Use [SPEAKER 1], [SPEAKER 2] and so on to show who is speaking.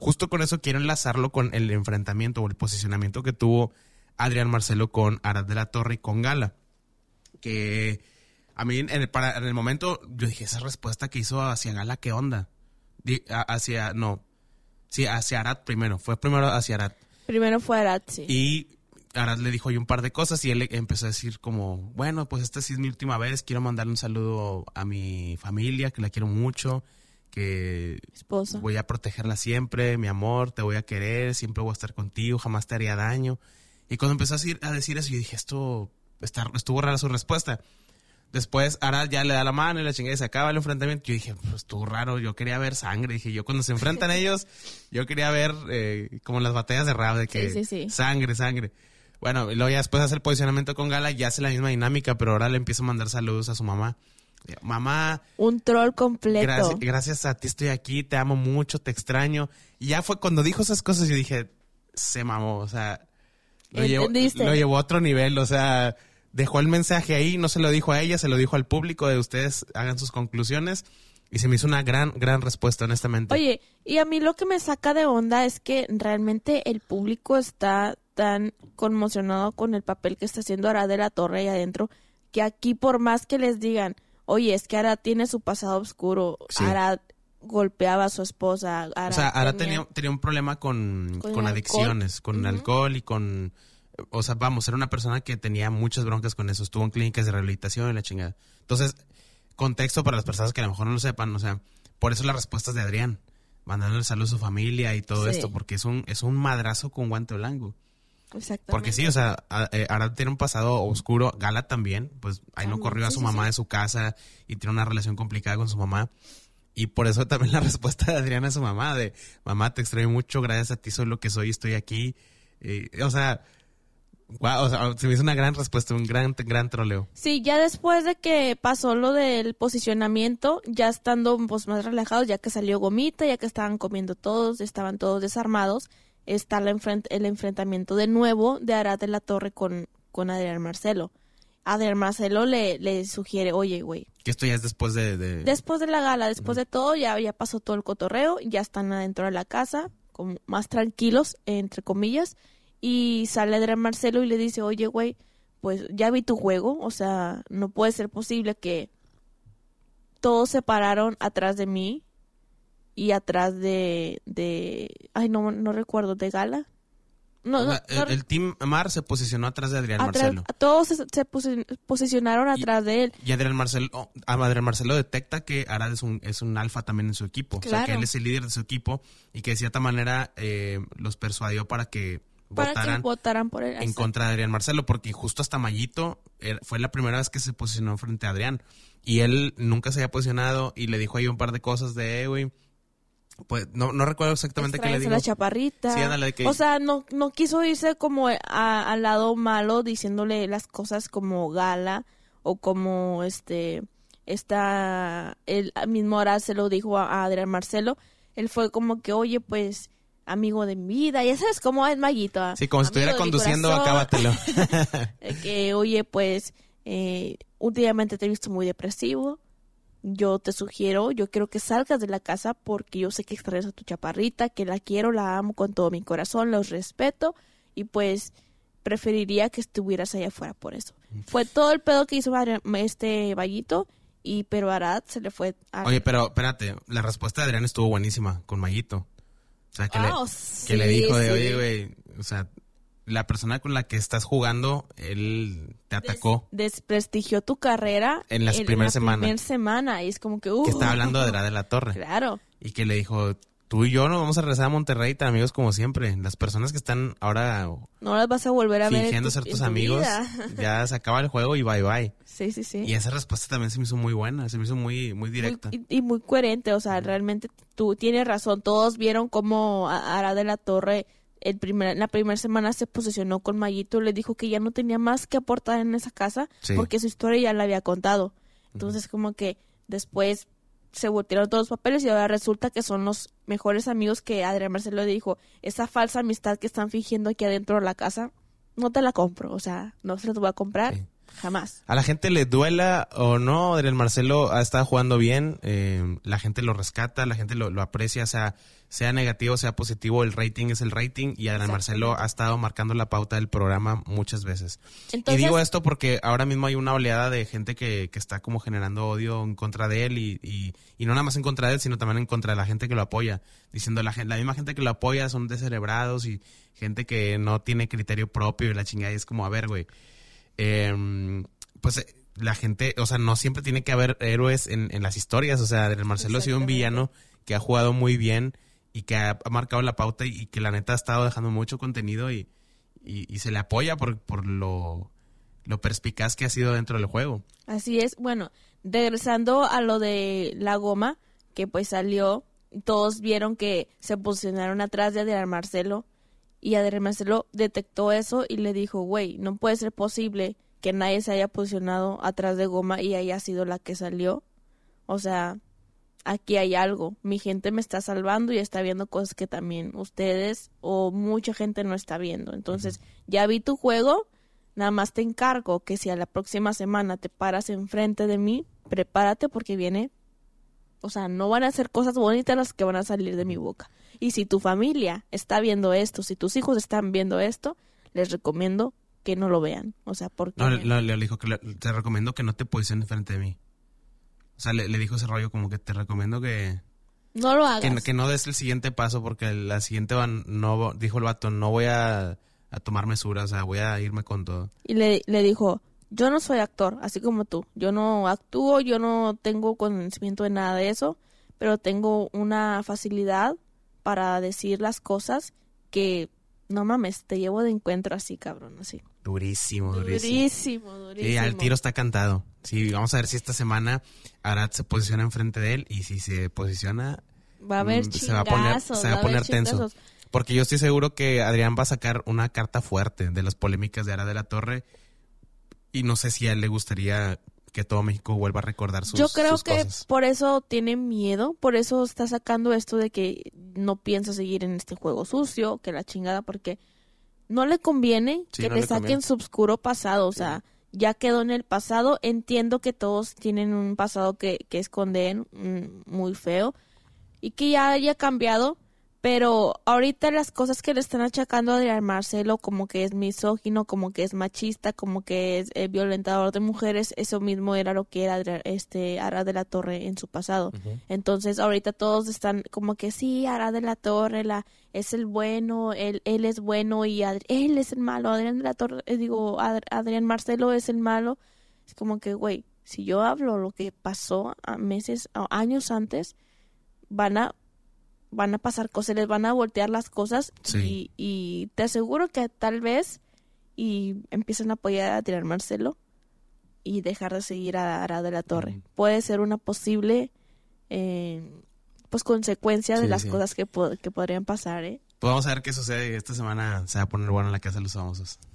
[SPEAKER 1] Justo con eso quiero enlazarlo con el enfrentamiento o el posicionamiento que tuvo Adrián Marcelo con Arad de la Torre y con Gala. Que a mí en el, para, en el momento yo dije, esa respuesta que hizo hacia Gala, ¿qué onda? hacia, no. Sí, hacia Arad primero. Fue primero hacia Arad.
[SPEAKER 2] Primero fue Arad, sí.
[SPEAKER 1] Y Arad le dijo ahí un par de cosas y él empezó a decir como, bueno, pues esta sí es mi última vez, quiero mandarle un saludo a mi familia, que la quiero mucho que voy a protegerla siempre, mi amor, te voy a querer, siempre voy a estar contigo, jamás te haría daño. Y cuando empezó a decir, a decir eso, yo dije, esto estuvo rara su respuesta. Después ahora ya le da la mano y la chingada y se acaba el enfrentamiento. Yo dije, pues estuvo raro, yo quería ver sangre. Dije, yo cuando se enfrentan ellos, yo quería ver eh, como las batallas de rap, de que sangre, sangre. Bueno, luego ya después hace el posicionamiento con Gala, ya hace la misma dinámica, pero ahora le empieza a mandar saludos a su mamá. Eh, mamá.
[SPEAKER 2] Un troll completo.
[SPEAKER 1] Gracias, a ti estoy aquí, te amo mucho, te extraño. Y ya fue cuando dijo esas cosas Y dije, se mamó, o sea, lo, llevó, a otro nivel, o sea, dejó el mensaje ahí, no se lo dijo a ella, se lo dijo al público, de ustedes hagan sus conclusiones. Y se me hizo una gran, gran respuesta, honestamente.
[SPEAKER 2] Oye, y a mí lo que me saca de onda es que realmente el público está tan conmocionado con el papel que está haciendo ahora de la Torre y adentro, que aquí por más que les digan, oye, es que Ara tiene su pasado oscuro, Ahora Ara golpeaba a su esposa. Ara o sea, Ara tenía,
[SPEAKER 1] tenía, un problema con, adicciones, con alcohol y con... O sea, vamos, era una persona que tenía muchas broncas con eso, estuvo en clínicas de rehabilitación y la chingada. Entonces, contexto para las personas que a lo mejor no lo sepan, o sea, por eso las respuestas de Adrián, mandándole salud a su familia y todo esto, porque es un, es un madrazo con guante blanco. Porque sí, o sea, ahora eh, tiene un pasado oscuro, Gala también, pues ahí no corrió a su mamá de su casa y tiene una relación complicada con su mamá. Y por eso también la respuesta de Adriana a su mamá, de mamá, te extraño mucho, gracias a ti soy lo que soy, estoy aquí. o sea, se me hizo una gran respuesta, un gran, gran troleo.
[SPEAKER 2] Sí, ya después de que pasó lo del posicionamiento, ya estando pues, más relajados, ya que salió gomita, ya que estaban comiendo todos, estaban todos desarmados, está el enfrentamiento de nuevo de Arad de la Torre con, con Adrián Marcelo. Adrián Marcelo le, le sugiere, oye, güey.
[SPEAKER 1] Que esto ya es después de, Después
[SPEAKER 2] de la gala, después de todo, ya, ya pasó todo el cotorreo, ya están adentro de la casa, más tranquilos, entre comillas, y sale Adrián Marcelo y le dice, oye, güey, pues ya vi tu juego, o sea, no puede ser posible que todos se pararon atrás de mí y atrás de, de ay no recuerdo de Gala. No,
[SPEAKER 1] no, el, Team Mar se posicionó atrás de Adrián Marcelo.
[SPEAKER 2] Todos se, posicionaron atrás de él.
[SPEAKER 1] Y Adrián Marcelo, oh, Adrián Marcelo detecta que Arad es un, es un alfa también en su equipo. Claro. O sea, que él es el líder de su equipo y que de cierta manera eh, los persuadió para que para votaran, que
[SPEAKER 2] votaran por él. En contra
[SPEAKER 1] de Adrián Marcelo, porque justo hasta Mayito eh, fue la primera vez que se posicionó frente a Adrián. Y él nunca se había posicionado y le dijo ahí un par de cosas de, eh, güey pues no, no recuerdo exactamente qué le dijo. la
[SPEAKER 2] chaparrita. Sí, O sea, no, no quiso irse como al lado malo diciéndole las cosas como gala o como este está, el mismo ahora se lo dijo a, Adrián Marcelo, él fue como que, "Oye, pues amigo de mi vida, y sabes cómo es Maguito. ¿ah? Sí, como si estuviera conduciendo, acábatelo. que, oye, pues, eh, últimamente te he visto muy depresivo yo te sugiero, yo quiero que salgas de la casa porque yo sé que extrañas a tu chaparrita, que la quiero, la amo con todo mi corazón, los respeto y pues preferiría que estuvieras allá afuera por eso. Fue todo el pedo que hizo este Vallito y pero Arad se le fue a... Oye, pero
[SPEAKER 1] espérate, la respuesta de Adrián estuvo buenísima con Mallito O sea, ah, oh, que, le, dijo de, oye, güey, o sea, la persona con la que estás jugando, él te atacó.
[SPEAKER 2] desprestigió tu carrera en las primeras la primera semana. Y es como que... Uh, estaba
[SPEAKER 1] hablando de la de la torre. Claro. Y que le dijo, tú y yo nos vamos a regresar a Monterrey tan amigos como siempre. Las personas que están ahora...
[SPEAKER 2] No las vas a volver a fingiendo ver. ser tus amigos. ya
[SPEAKER 1] se acaba el juego y bye bye.
[SPEAKER 2] Sí, sí, sí. Y esa
[SPEAKER 1] respuesta también se me hizo muy buena, se me hizo muy, muy directa. y,
[SPEAKER 2] y, muy coherente, o sea, realmente tú tienes razón. Todos vieron cómo Ara de la Torre el la primera semana se posicionó con Mayito, le dijo que ya no tenía más que aportar en esa casa porque su historia ya la había contado. Entonces como que después se voltearon todos los papeles y ahora resulta que son los mejores amigos que Adrián Marcelo dijo, esa falsa amistad que están fingiendo aquí adentro de la casa, no te la compro, o sea, no se la voy a comprar. Jamás.
[SPEAKER 1] A la gente le duela o no, Adrián Marcelo ha estado jugando bien, eh, la gente lo rescata, la gente lo, aprecia, sea, sea negativo, sea positivo, el rating es el rating y Adrián Marcelo ha estado marcando la pauta del programa muchas veces.
[SPEAKER 2] y digo esto
[SPEAKER 1] porque ahora mismo hay una oleada de gente que, que está como generando odio en contra de él y, y, no nada más en contra de él, sino también en contra de la gente que lo apoya, diciendo la, la misma gente que lo apoya son descerebrados y gente que no tiene criterio propio y la chingada y es como, a ver, güey Em, pues, eh, pues la gente, o sea, no siempre tiene que haber héroes en, las historias, o sea, el Marcelo ha sido un villano que ha jugado muy bien y que ha, marcado la pauta y, que la neta ha estado dejando mucho contenido y, y, se le apoya por, por lo, lo perspicaz que ha sido dentro del juego.
[SPEAKER 2] Así es, bueno, regresando a lo de la goma, que pues salió, todos vieron que se posicionaron atrás de Adrián Marcelo y además lo detectó eso y le dijo, güey, no puede ser posible que nadie se haya posicionado atrás de goma y haya sido la que salió. O sea, aquí hay algo. Mi gente me está salvando y está viendo cosas que también ustedes o mucha gente no está viendo. Entonces, ya vi tu juego, nada más te encargo que si a la próxima semana te paras enfrente de mí, prepárate porque viene o sea, no van a ser cosas bonitas las que van a salir de mi boca. Y si tu familia está viendo esto, si tus hijos están viendo esto, les recomiendo que no lo vean. O sea, porque... No,
[SPEAKER 1] le, dijo que te recomiendo que no te posiciones frente a mí. O sea, le, dijo ese rollo como que te recomiendo que...
[SPEAKER 2] No lo hagas.
[SPEAKER 1] Que, no des el siguiente paso porque la siguiente van, no, dijo el vato, no voy a, tomar mesuras, o sea, voy a irme con todo.
[SPEAKER 2] Y le dijo, yo no soy actor, así como tú. Yo no actúo, yo no tengo conocimiento de nada de eso, pero tengo una facilidad para decir las cosas que no mames, te llevo de encuentro así, cabrón, así.
[SPEAKER 1] Durísimo, durísimo.
[SPEAKER 2] Durísimo, durísimo. Sí, al tiro
[SPEAKER 1] está cantado. Sí, vamos a ver si esta semana Arad se posiciona enfrente de él y si se posiciona. Va a haber mm, Se va a poner, se tenso. Porque yo estoy seguro que Adrián va a sacar una carta fuerte de las polémicas de Arad de la Torre y no sé si a él le gustaría que todo México vuelva a recordar sus Yo creo que
[SPEAKER 2] por eso tiene miedo, por eso está sacando esto de que no piensa seguir en este juego sucio, que la chingada, porque no le conviene que le, saquen su oscuro pasado, o sea, ya quedó en el pasado, entiendo que todos tienen un pasado que, que esconden mm, muy feo y que ya haya cambiado, pero ahorita las cosas que le están achacando a Adrián Marcelo, como que es misógino, como que es machista, como que es eh, violentador de mujeres, eso mismo era lo que era este Ara de la Torre en su pasado. Entonces ahorita todos están como que sí, Ara de la Torre la, es el bueno, él, él es bueno y él es el malo, Adrián de la Torre, eh, digo, Adrián Marcelo es el malo. Es como que, güey, si yo hablo lo que pasó a meses, o años antes, van a van a pasar cosas, les van a voltear las cosas y, te aseguro que tal vez y empiezan a apoyar a tirar Marcelo y dejar de seguir a Ara de la Torre. Puede ser una posible eh, pues consecuencia de las cosas que, podrían pasar, ¿eh?
[SPEAKER 1] Pues vamos a ver qué sucede. Esta semana se va a poner bueno en la Casa de los Famosos.